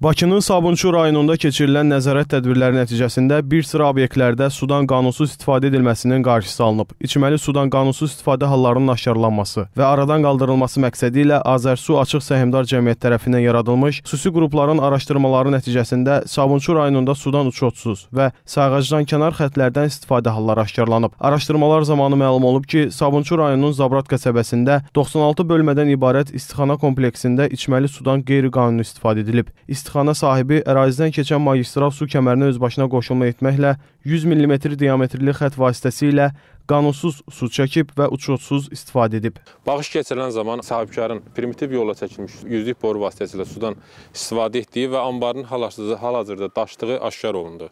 Bakının Sabunçu rayonunda keçirilən nəzarət tədbirləri nəticəsində bir sıra obyektlərdə sudan qanunsuz istifadə edilməsinin qarşısı alınıb. İçməli sudan qanunsuz istifadə hallarının aşkarlanması və aradan qaldırılması məqsədi ilə Azərsu Açıq Səhmdar Cəmiyyət tərəfindən yaradılmış xüsusi qrupların araşdırmaları nəticəsində Sabunçu rayonunda sudan uçotsuz və sağacdan kənar xətlərdən istifadə halları aşkarlanıb. Araşdırmalar zamanı məlum olub ki, Sabunçu rayonunun Zabrat qəsəbəsində 96 bölmədən ibarət istixana kompleksində içməli sudan qeyri-qanuni istifadə edilib. İst istixana sahibi ərazidən keçən magistral su kəmərinə özbaşına qoşulma etməklə 100 mm diametrli xət vasitəsilə qanunsuz su çəkib və uçursuz istifadə edib. Bağış keçirilən zaman sahibkarın primitiv yolla çəkilmiş yüzlük boru vasitəsilə sudan istifadə etdiyi və anbarın hal-hazırda daşdığı aşkar olundu.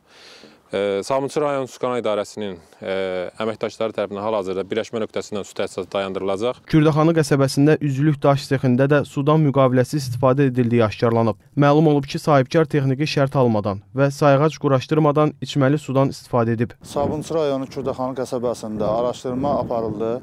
Sabunçu rayon Susqana İdarəsinin e, əməkdaşları tərəfindən hal-hazırda birləşmə nöqtəsindən su təsisatı dayandırılacaq. Kürdəxanı qəsəbəsində üzvlük daş sexində də sudan müqaviləsi istifadə edildiyi aşkarlanıb. Məlum olub ki, sahibkar texniki şərt almadan və sayğac quraşdırmadan içməli sudan istifadə edib. Sabunçu rayonu Kürdəxanı qəsəbəsində araşdırma aparıldı.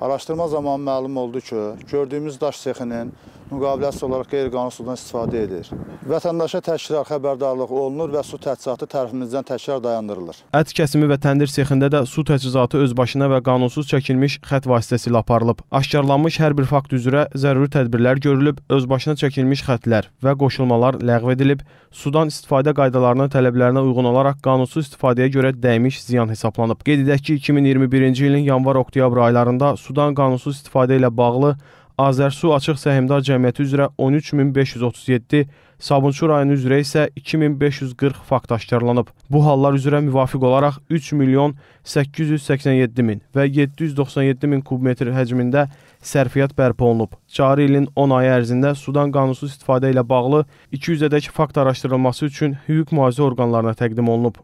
Araşdırma zamanı məlum oldu ki, gördüyümüz daş sexinin müqaviləsi olaraq qeyri-qanuni sudan istifadə edir. Vətəndaşa təkrar xəbərdarlıq olunur və su təchizatı tərəfimizdən təkrar dayandırılır. Ət kəsimi və təndir sexində də su təchizatı öz başına və qanunsuz çəkilmiş xət vasitəsilə aparılıb. Aşkarlanmış hər bir fakt üzrə zəruri tədbirlər görülüb, öz başına çəkilmiş xətlər və qoşulmalar ləğv edilib, sudan istifadə qaydalarına tələblərinə uyğun olaraq qanunsuz istifadəyə görə dəymiş ziyan hesablanıb. Qeyd edək ki, 2021-ci ilin yanvar-oktyabr aylarında sudan qanunsuz istifadə ilə bağlı Azərsu Açıq Səhmdar Cəmiyyəti üzrə 13537, Sabunçu rayonu üzrə isə 2540 fakt aşkarlanıb. Bu hallar üzrə müvafiq olaraq 3 milyon 887 min və 797 min kubmetr həcmində sərfiyyat bərpa olunub. Cari ilin 10 ayı ərzində sudan qanunsuz istifadə ilə bağlı 200-ədək fakt araşdırılması üçün hüquq mühafizə orqanlarına təqdim olunub.